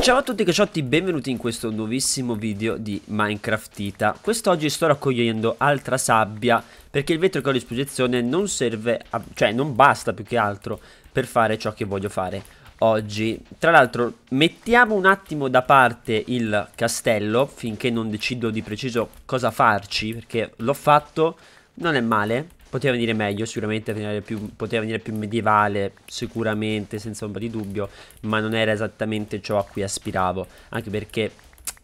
Ciao a tutti cacciotti, benvenuti in questo nuovissimo video di Minecraft Ita. Quest'oggi sto raccogliendo altra sabbia perché il vetro che ho a disposizione non serve, a, cioè non basta più che altro per fare ciò che voglio fare oggi. Tra l'altro mettiamo un attimo da parte il castello finché non decido di preciso cosa farci perché l'ho fatto, non è male, Poteva venire meglio, sicuramente più, poteva venire più medievale, sicuramente, senza ombra di dubbio, ma non era esattamente ciò a cui aspiravo, anche perché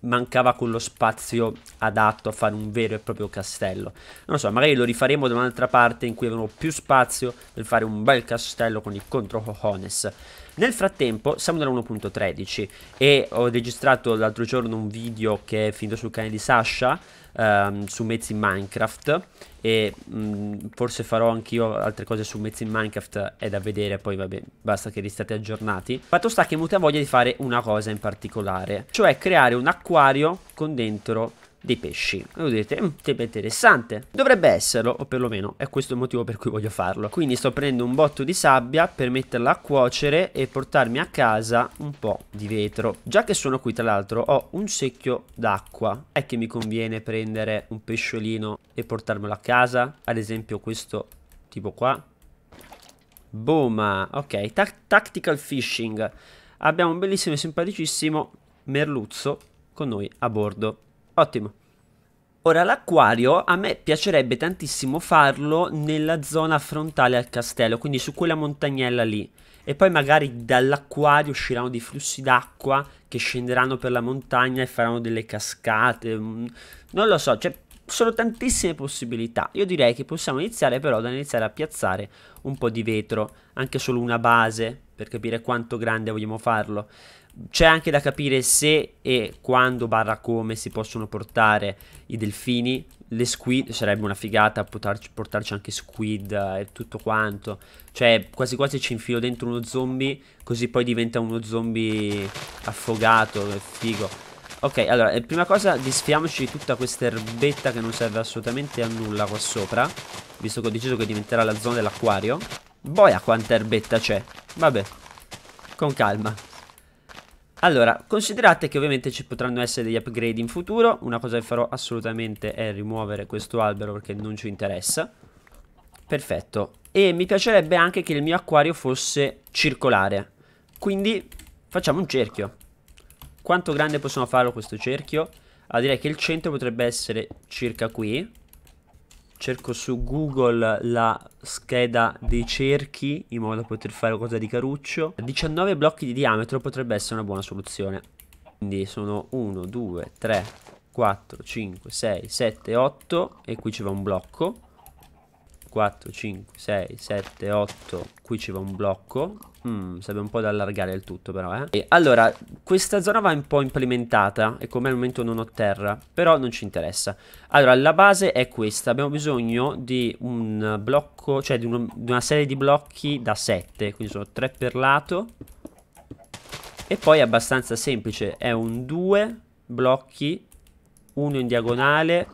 mancava quello spazio adatto a fare un vero e proprio castello. Non lo so, magari lo rifaremo da un'altra parte in cui avevano più spazio per fare un bel castello con il contro Cojones. Nel frattempo siamo nella 1.13 e ho registrato l'altro giorno un video che è finito sul canale di Sasha ehm, su mezzi in Minecraft e mh, forse farò anch'io altre cose su mezzi in Minecraft è da vedere poi vabbè basta che restate aggiornati fatto sta che mi ha voglia di fare una cosa in particolare cioè creare un acquario con dentro dei pesci. E voi direte, un mm, interessante. Dovrebbe esserlo, o perlomeno è questo il motivo per cui voglio farlo. Quindi sto prendendo un botto di sabbia per metterla a cuocere e portarmi a casa un po' di vetro. Già che sono qui, tra l'altro, ho un secchio d'acqua. È che mi conviene prendere un pesciolino e portarmelo a casa? Ad esempio questo tipo qua. Boom, ok, Ta tactical fishing. Abbiamo un bellissimo e simpaticissimo merluzzo con noi a bordo. Ottimo. Ora l'acquario a me piacerebbe tantissimo farlo nella zona frontale al castello, quindi su quella montagnella lì. E poi magari dall'acquario usciranno dei flussi d'acqua che scenderanno per la montagna e faranno delle cascate. Mm, non lo so, cioè sono tantissime possibilità. Io direi che possiamo iniziare però da iniziare a piazzare un po' di vetro, anche solo una base, per capire quanto grande vogliamo farlo. C'è anche da capire se e quando barra come si possono portare i delfini, le squid, sarebbe una figata portarci, portarci anche squid e tutto quanto. Cioè quasi quasi ci infilo dentro uno zombie così poi diventa uno zombie affogato, figo. Ok, allora, eh, prima cosa disfiamoci di tutta questa erbetta che non serve assolutamente a nulla qua sopra, visto che ho deciso che diventerà la zona dell'acquario. Boia quanta erbetta c'è, vabbè, con calma. Allora, considerate che ovviamente ci potranno essere degli upgrade in futuro, una cosa che farò assolutamente è rimuovere questo albero perché non ci interessa. Perfetto. E mi piacerebbe anche che il mio acquario fosse circolare, quindi facciamo un cerchio. Quanto grande possiamo farlo questo cerchio? Allora direi che il centro potrebbe essere circa qui, cerco su Google la scheda dei cerchi in modo da poter fare qualcosa di caruccio. 19 blocchi di diametro potrebbe essere una buona soluzione. Quindi sono 1, 2, 3, 4, 5, 6, 7, 8 e qui ci va un blocco. 4, 5, 6, 7, 8, qui ci va un blocco. Mm, sarebbe un po' da allargare il tutto però, eh. E allora, questa zona va un po' implementata e come al momento non ho terra, però non ci interessa. Allora, la base è questa, abbiamo bisogno di un blocco, cioè di, uno, di una serie di blocchi da 7, quindi sono 3 per lato. E poi è abbastanza semplice, è un 2 blocchi, uno in diagonale,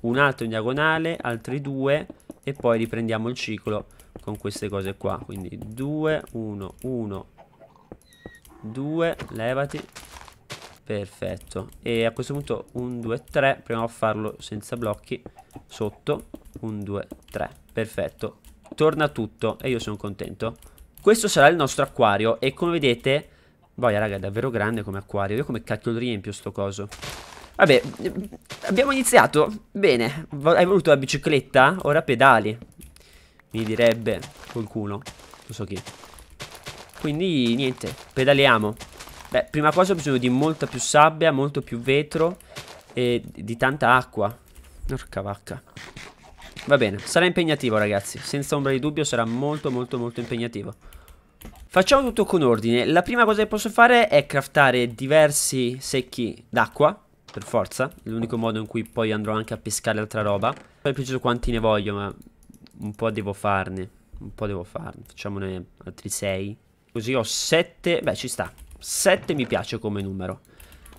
un altro in diagonale, altri 2 e poi riprendiamo il ciclo con queste cose qua, quindi 2, 1, 1, 2, levati. Perfetto. E a questo punto 1, 2, 3. Proviamo a farlo senza blocchi. Sotto. 1, 2, 3. Perfetto. Torna tutto e io sono contento. Questo sarà il nostro acquario e come vedete... Boia raga è davvero grande come acquario. Io come cacchio lo riempio sto coso? Vabbè, abbiamo iniziato. Bene, hai voluto la bicicletta? Ora pedali. Mi direbbe qualcuno. Non so chi. Quindi niente, pedaliamo. Beh, prima cosa ho bisogno di molta più sabbia, molto più vetro e di tanta acqua. Porca vacca. Va bene, sarà impegnativo ragazzi, senza ombra di dubbio sarà molto molto molto impegnativo. Facciamo tutto con ordine. La prima cosa che posso fare è craftare diversi secchi d'acqua, per forza. L'unico modo in cui poi andrò anche a pescare altra roba. Poi preciso quanti ne voglio, ma un po' devo farne. Un po' devo farne. Facciamone altri 6. Così ho 7, beh ci sta 7 mi piace come numero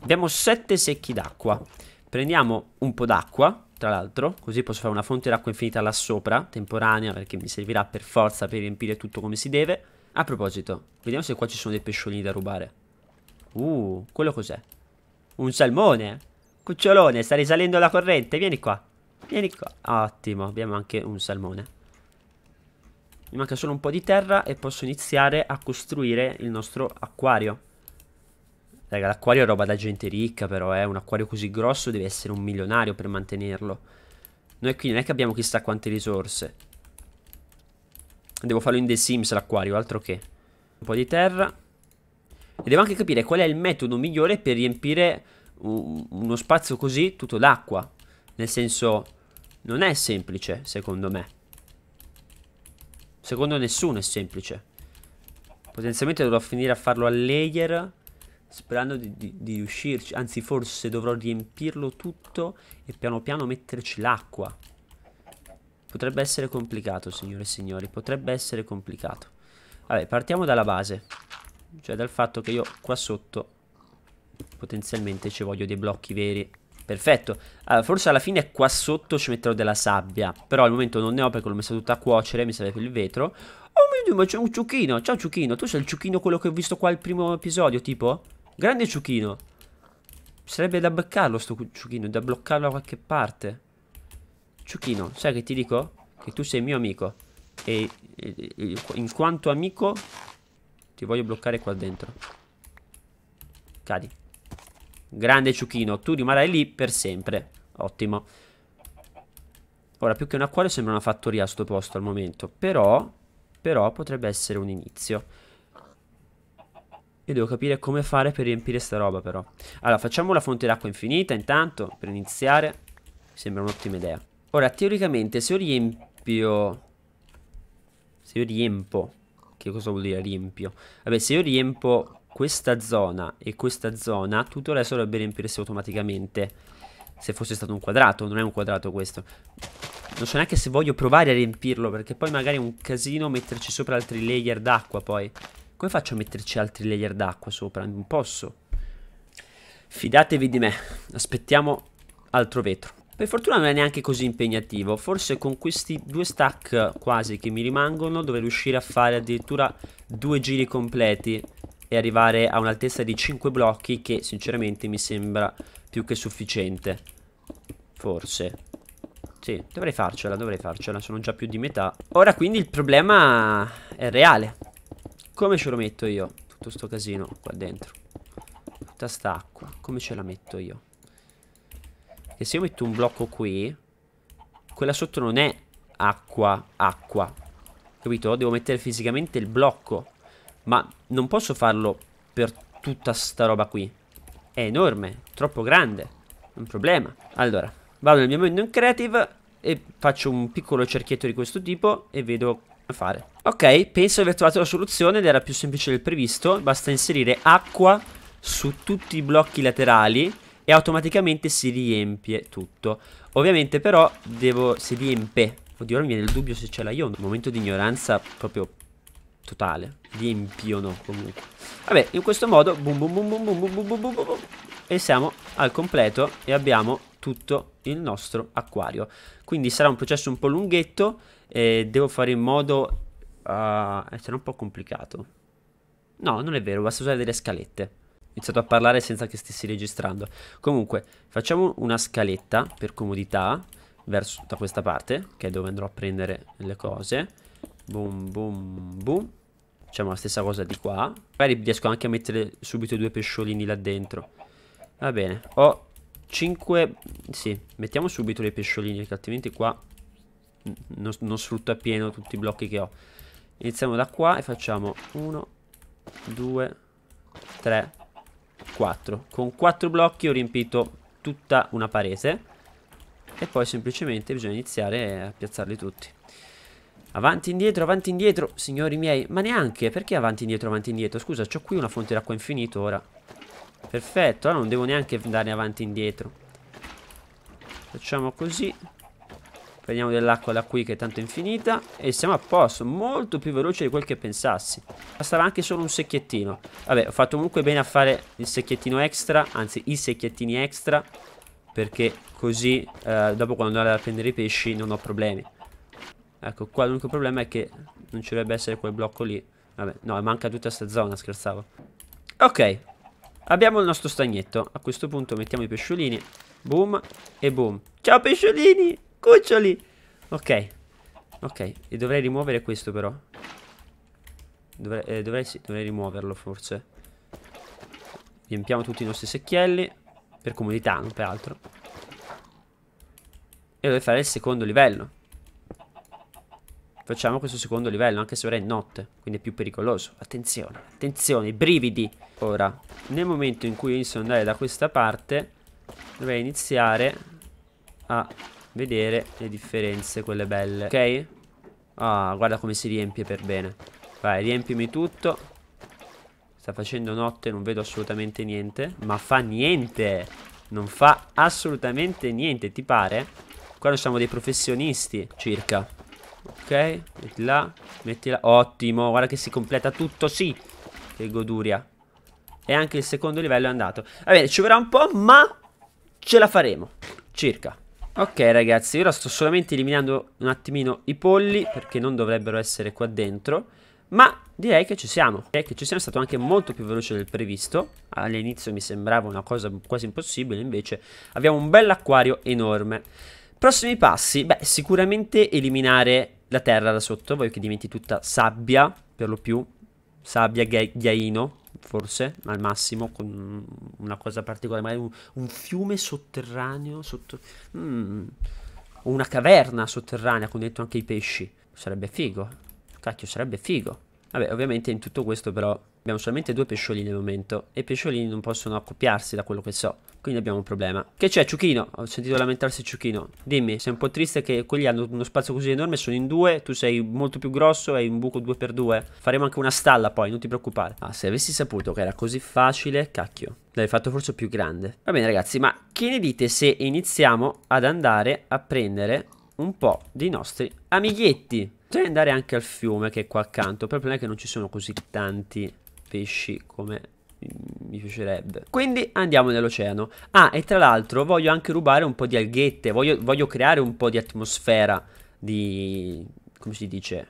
Abbiamo 7 secchi d'acqua Prendiamo un po' d'acqua Tra l'altro Così posso fare una fonte d'acqua infinita là sopra Temporanea perché mi servirà per forza Per riempire tutto come si deve A proposito Vediamo se qua ci sono dei pesciolini da rubare Uh Quello cos'è? Un salmone Cucciolone sta risalendo la corrente Vieni qua Vieni qua Ottimo Abbiamo anche un salmone mi manca solo un po' di terra e posso iniziare a costruire il nostro acquario. Raga, l'acquario è roba da gente ricca però, eh. Un acquario così grosso deve essere un milionario per mantenerlo. Noi qui non è che abbiamo chissà quante risorse. Devo farlo in The Sims l'acquario, altro che. Un po' di terra. E devo anche capire qual è il metodo migliore per riempire uno spazio così tutto d'acqua. Nel senso, non è semplice, secondo me. Secondo nessuno è semplice. Potenzialmente dovrò finire a farlo al layer sperando di, di, di, uscirci. Anzi, forse dovrò riempirlo tutto e piano piano metterci l'acqua. Potrebbe essere complicato, signore e signori. Potrebbe essere complicato. Vabbè, partiamo dalla base. Cioè dal fatto che io qua sotto potenzialmente ci voglio dei blocchi veri. Perfetto. Allora, forse alla fine qua sotto ci metterò della sabbia. Però al momento non ne ho perché l'ho messa tutta a cuocere, mi serve per il vetro. Oh mio Dio, ma c'è un ciuchino. Ciao ciuchino, tu sei il ciuchino quello che ho visto qua al primo episodio, tipo? Grande ciuchino. Sarebbe da beccarlo sto ciuchino, da bloccarlo da qualche parte. Ciuchino, sai che ti dico? Che tu sei mio amico. E, e, e in quanto amico ti voglio bloccare qua dentro. Cadi. Grande Ciuchino, tu rimarrai lì per sempre. Ottimo. Ora, più che un acquario sembra una fattoria a sto posto al momento. Però, però potrebbe essere un inizio. Io devo capire come fare per riempire sta roba però. Allora, facciamo la fonte d'acqua infinita intanto, per iniziare. sembra un'ottima idea. Ora, teoricamente, se io riempio... Se io riempo... Che cosa vuol dire riempio? Vabbè, se io riempo questa zona e questa zona, tutto il resto dovrebbe riempirsi automaticamente. Se fosse stato un quadrato, non è un quadrato questo. Non so neanche se voglio provare a riempirlo, perché poi magari è un casino metterci sopra altri layer d'acqua poi. Come faccio a metterci altri layer d'acqua sopra? Non posso. Fidatevi di me, aspettiamo altro vetro. Per fortuna non è neanche così impegnativo, forse con questi due stack quasi che mi rimangono dovrei riuscire a fare addirittura due giri completi e arrivare a un'altezza di 5 blocchi che sinceramente mi sembra più che sufficiente. Forse. Sì, dovrei farcela, dovrei farcela, sono già più di metà. Ora quindi il problema è reale. Come ce lo metto io? Tutto sto casino qua dentro. Tutta sta acqua, come ce la metto io? Che se io metto un blocco qui, quella sotto non è acqua, acqua. Capito? Devo mettere fisicamente il blocco. Ma non posso farlo per tutta sta roba qui. È enorme, troppo grande. Un problema. Allora, vado nel mio menu creative e faccio un piccolo cerchietto di questo tipo e vedo come fare. Ok, penso di aver trovato la soluzione ed era più semplice del previsto. Basta inserire acqua su tutti i blocchi laterali e automaticamente si riempie tutto. Ovviamente però devo... si riempie. Oddio, ora mi viene il dubbio se ce l'ha io. Un momento di ignoranza proprio totale. Riempiono comunque. Vabbè, in questo modo boom boom boom boom boom boom boom boom boom boom e siamo al completo e abbiamo tutto il nostro acquario. Quindi sarà un processo un po' lunghetto e devo fare in modo uh, ah, essere eh, un po' complicato. No, non è vero, basta usare delle scalette. Ho iniziato a parlare senza che stessi registrando. Comunque, facciamo una scaletta per comodità verso da questa parte, che è dove andrò a prendere le cose. Boom, boom, boom. Facciamo la stessa cosa di qua. Magari riesco anche a mettere subito due pesciolini là dentro. Va bene. Ho 5... Sì, mettiamo subito le pesciolini, perché altrimenti qua non, non sfrutto appieno tutti i blocchi che ho. Iniziamo da qua e facciamo 1, 2, 3, 4. Con 4 blocchi ho riempito tutta una parete. E poi semplicemente bisogna iniziare a piazzarli tutti. Avanti indietro, avanti indietro, signori miei. Ma neanche, perché avanti indietro, avanti indietro? Scusa, ho qui una fonte d'acqua infinita ora. Perfetto, allora ah, non devo neanche andare avanti indietro. Facciamo così. Prendiamo dell'acqua da qui che è tanto infinita E siamo a posto Molto più veloce di quel che pensassi Bastava anche solo un secchiettino Vabbè ho fatto comunque bene a fare il secchiettino extra Anzi i secchiettini extra Perché così eh, dopo quando andare a prendere i pesci non ho problemi Ecco, qua l'unico problema è che non ci dovrebbe essere quel blocco lì. Vabbè, no, manca tutta questa zona, scherzavo. Ok, abbiamo il nostro stagnetto. A questo punto mettiamo i pesciolini. Boom e boom. Ciao pesciolini, cuccioli. Ok, ok, e dovrei rimuovere questo però. Dovrei, eh, dovrei, sì, dovrei rimuoverlo forse. Riempiamo tutti i nostri secchielli. Per comodità, non per altro. E dovrei fare il secondo livello. Facciamo questo secondo livello, anche se ora è notte, quindi è più pericoloso. Attenzione, attenzione, brividi. Ora, nel momento in cui inizio ad andare da questa parte, dovrei iniziare a vedere le differenze, quelle belle. Ok? Ah, guarda come si riempie per bene. Vai, riempimi tutto. Sta facendo notte, non vedo assolutamente niente. Ma fa niente! Non fa assolutamente niente, ti pare? Qua noi siamo dei professionisti, circa. Ok, mettila, mettila. Ottimo, guarda che si completa tutto, sì. Che goduria. E anche il secondo livello è andato. Va bene, ci vorrà un po', ma ce la faremo. Circa. Ok ragazzi, ora sto solamente eliminando un attimino i polli perché non dovrebbero essere qua dentro. Ma direi che ci siamo. Direi che ci siamo, è stato anche molto più veloce del previsto. All'inizio mi sembrava una cosa quasi impossibile, invece abbiamo un bell'acquario enorme. Prossimi passi, beh sicuramente eliminare la terra da sotto, voglio che diventi tutta sabbia, per lo più, sabbia, ghiaino, forse, al massimo, con una cosa particolare, magari un, un fiume sotterraneo, sotto... Mm, una caverna sotterranea con dentro anche i pesci, sarebbe figo, cacchio, sarebbe figo. Vabbè, ovviamente in tutto questo però abbiamo solamente due pesciolini al momento e i pesciolini non possono accoppiarsi da quello che so. Quindi abbiamo un problema. Che c'è, Ciuchino? Ho sentito lamentarsi Ciuchino. Dimmi, sei un po' triste che quelli hanno uno spazio così enorme, sono in due, tu sei molto più grosso, hai un buco 2x2. Faremo anche una stalla poi, non ti preoccupare. Ah, se avessi saputo che era così facile, cacchio. L'hai fatto forse più grande. Va bene ragazzi, ma che ne dite se iniziamo ad andare a prendere un po' dei nostri amiglietti? Potrei andare anche al fiume che è qua accanto, però il problema è che non ci sono così tanti pesci come mi piacerebbe. Quindi andiamo nell'oceano. Ah, e tra l'altro voglio anche rubare un po' di alghette, voglio, voglio creare un po' di atmosfera, di... come si dice?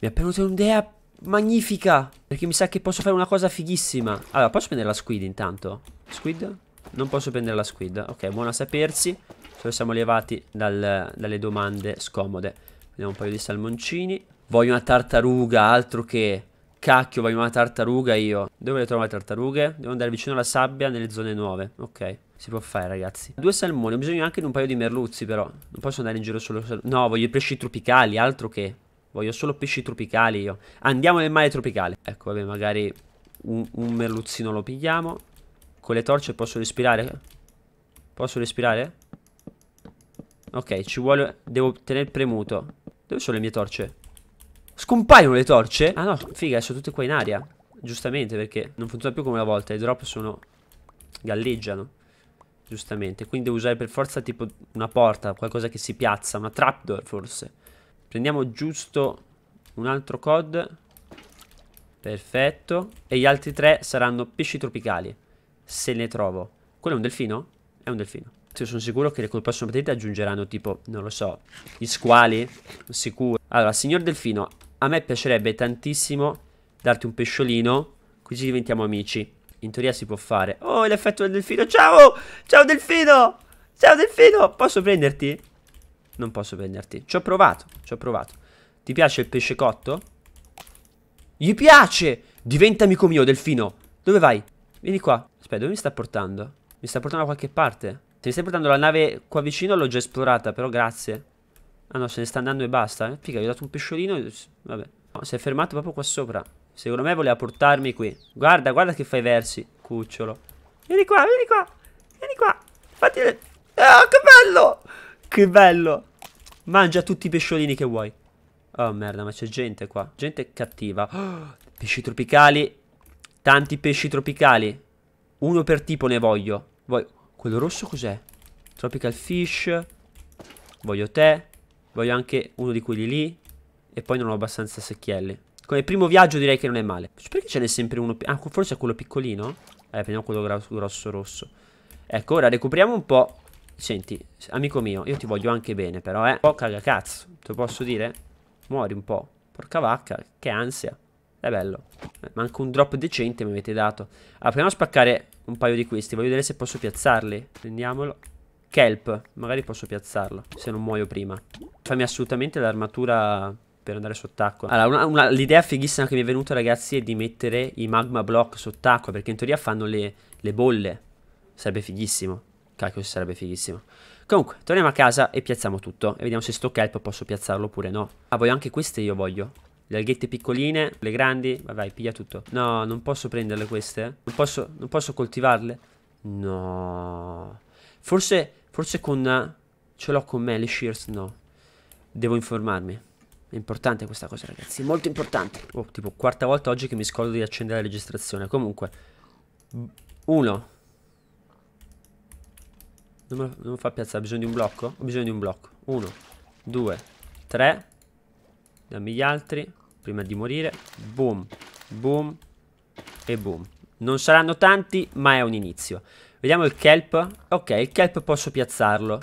mi è venuta un'idea magnifica, perché mi sa che posso fare una cosa fighissima. Allora, posso prendere la squid intanto? Squid? Non posso prendere la squid, ok, buono a sapersi. Se siamo levati dal, dalle domande scomode. Vediamo un paio di salmoncini. Voglio una tartaruga, altro che... Cacchio, voglio una tartaruga io. Dove le trovo le tartarughe? Devo andare vicino alla sabbia nelle zone nuove. Ok. Si può fare, ragazzi. Due salmoni. Ho bisogno anche di un paio di merluzzi, però. Non posso andare in giro solo... No, voglio i pesci tropicali, altro che. Voglio solo pesci tropicali io. Andiamo nel mare tropicale. Ecco, vabbè, magari un, un merluzzino lo pigliamo. Con le torce posso respirare? Posso respirare? Ok, ci vuole... Devo tenere premuto. Dove sono le mie torce? Scompaiono le torce? Ah no, figa, sono tutte qua in aria. Giustamente, perché non funziona più come una volta. I drop sono... galleggiano. Giustamente. Quindi devo usare per forza tipo una porta, qualcosa che si piazza, una trapdoor forse. Prendiamo giusto un altro cod. Perfetto. E gli altri tre saranno pesci tropicali. Se ne trovo. Quello è un delfino? È un delfino. Cioè, sono sicuro che col prossimo potenti aggiungeranno tipo, non lo so, gli squali. Sicuro. Allora, signor Delfino, a me piacerebbe tantissimo darti un pesciolino, così diventiamo amici. In teoria si può fare. Oh, l'effetto del delfino. Ciao! Ciao delfino! Ciao delfino! Posso prenderti? Non posso prenderti. Ci ho provato, ci ho provato. Ti piace il pesce cotto? Gli piace! Diventa amico mio, delfino. Dove vai? Vieni qua. Aspetta, dove mi sta portando? Mi sta portando da qualche parte. Te stai portando la nave qua vicino? L'ho già esplorata, però grazie. Ah no, se ne sta andando e basta. Eh. Figa, gli ho dato un pesciolino. Vabbè. No, si è fermato proprio qua sopra. Secondo me voleva portarmi qui. Guarda, guarda che fai versi, cucciolo. Vieni qua, vieni qua. Vieni qua. Fatti... Ah, che bello! Che bello! Mangia tutti i pesciolini che vuoi. Oh merda, ma c'è gente qua. Gente cattiva. Oh, pesci tropicali. Tanti pesci tropicali. Uno per tipo ne voglio. Voglio... Quello rosso cos'è? Tropical fish. Voglio te. Voglio anche uno di quelli lì. E poi non ho abbastanza secchielli. Come primo viaggio direi che non è male. Cioè, perché ce n'è sempre uno? Ah, forse è quello piccolino? Eh, prendiamo quello grosso rosso. Ecco, ora recuperiamo un po'. Senti, amico mio, io ti voglio anche bene, però, eh. Oh, caga cazzo. Te lo posso dire? Muori un po'. Porca vacca, che ansia. È bello. Eh, Manca un drop decente mi avete dato. Allora ah, proviamo a spaccare un paio di questi. Voglio vedere se posso piazzarli. Prendiamolo. Kelp. Magari posso piazzarlo, se non muoio prima. Fammi assolutamente l'armatura per andare sott'acqua. Allora, l'idea fighissima che mi è venuta, ragazzi, è di mettere i magma block sott'acqua, perché in teoria fanno le, le bolle. Sarebbe fighissimo. Cacchio, sarebbe fighissimo. Comunque, torniamo a casa e piazziamo tutto. E vediamo se sto kelp posso piazzarlo oppure no. Ah, voglio anche queste io voglio. Le alghette piccoline, le grandi. Vai, vai, piglia tutto. No, non posso prenderle queste. Eh. Non posso, non posso coltivarle. No. Forse, forse con... Eh, ce l'ho con me, le shears, no. Devo informarmi. È importante questa cosa, ragazzi. Molto importante. Oh, tipo, quarta volta oggi che mi scordo di accendere la registrazione. Comunque. Uno. Non me, fa piazzare. Ho bisogno di un blocco? Ho bisogno di un blocco. Uno. Due. Tre. Dammi gli altri prima di morire. Boom, boom e boom. Non saranno tanti, ma è un inizio. Vediamo il kelp. Ok, il kelp posso piazzarlo.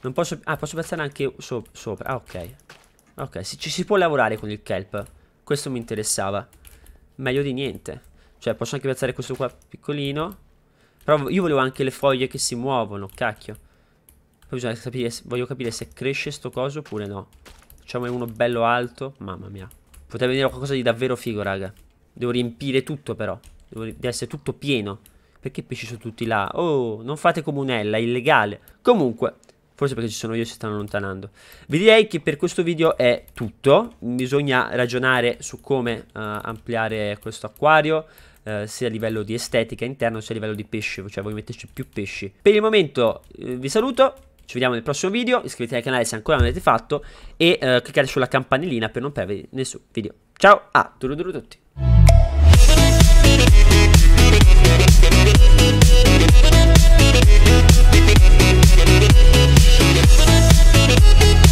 Non posso... Ah, posso piazzare anche so sopra. Ah, ok. Ok, si, ci si può lavorare con il kelp. Questo mi interessava. Meglio di niente. Cioè, posso anche piazzare questo qua piccolino. Però io volevo anche le foglie che si muovono, cacchio. Poi bisogna capire... Voglio capire se cresce sto coso oppure no. Facciamo uno bello alto. Mamma mia. Potrebbe venire qualcosa di davvero figo, raga. Devo riempire tutto, però. Devo, deve essere tutto pieno. Perché i pesci sono tutti là? Oh, non fate comunella, è illegale. Comunque, forse perché ci sono io e si stanno allontanando. Vi direi che per questo video è tutto. Bisogna ragionare su come uh, ampliare questo acquario. Uh, sia a livello di estetica interna sia a livello di pesci, cioè voglio metterci più pesci. Per il momento uh, vi saluto, ci vediamo nel prossimo video, iscrivetevi al canale se ancora non l'avete fatto e eh, cliccate sulla campanellina per non perdere nessun video. Ciao a Turuduru tutti! We'll be right back.